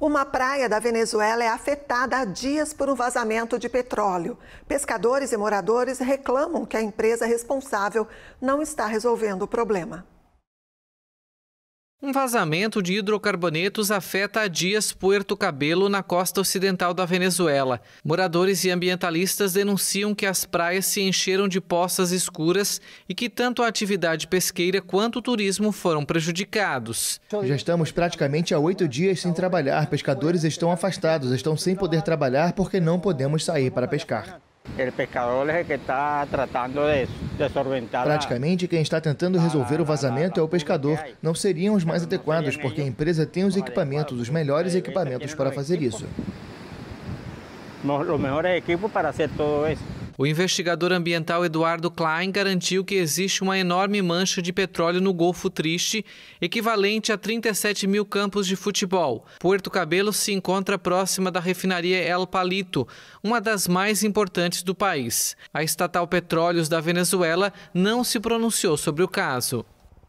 Uma praia da Venezuela é afetada há dias por um vazamento de petróleo. Pescadores e moradores reclamam que a empresa responsável não está resolvendo o problema. Um vazamento de hidrocarbonetos afeta a dias Puerto Cabelo, na costa ocidental da Venezuela. Moradores e ambientalistas denunciam que as praias se encheram de poças escuras e que tanto a atividade pesqueira quanto o turismo foram prejudicados. Já estamos praticamente há oito dias sem trabalhar. Pescadores estão afastados, estão sem poder trabalhar porque não podemos sair para pescar. Praticamente quem está tentando resolver o vazamento é o pescador. Não seriam os mais adequados, porque a empresa tem os equipamentos, os melhores equipamentos para fazer isso. Os melhores equipos para fazer tudo isso. O investigador ambiental Eduardo Klein garantiu que existe uma enorme mancha de petróleo no Golfo Triste, equivalente a 37 mil campos de futebol. Puerto Cabelo se encontra próxima da refinaria El Palito, uma das mais importantes do país. A estatal Petróleos da Venezuela não se pronunciou sobre o caso.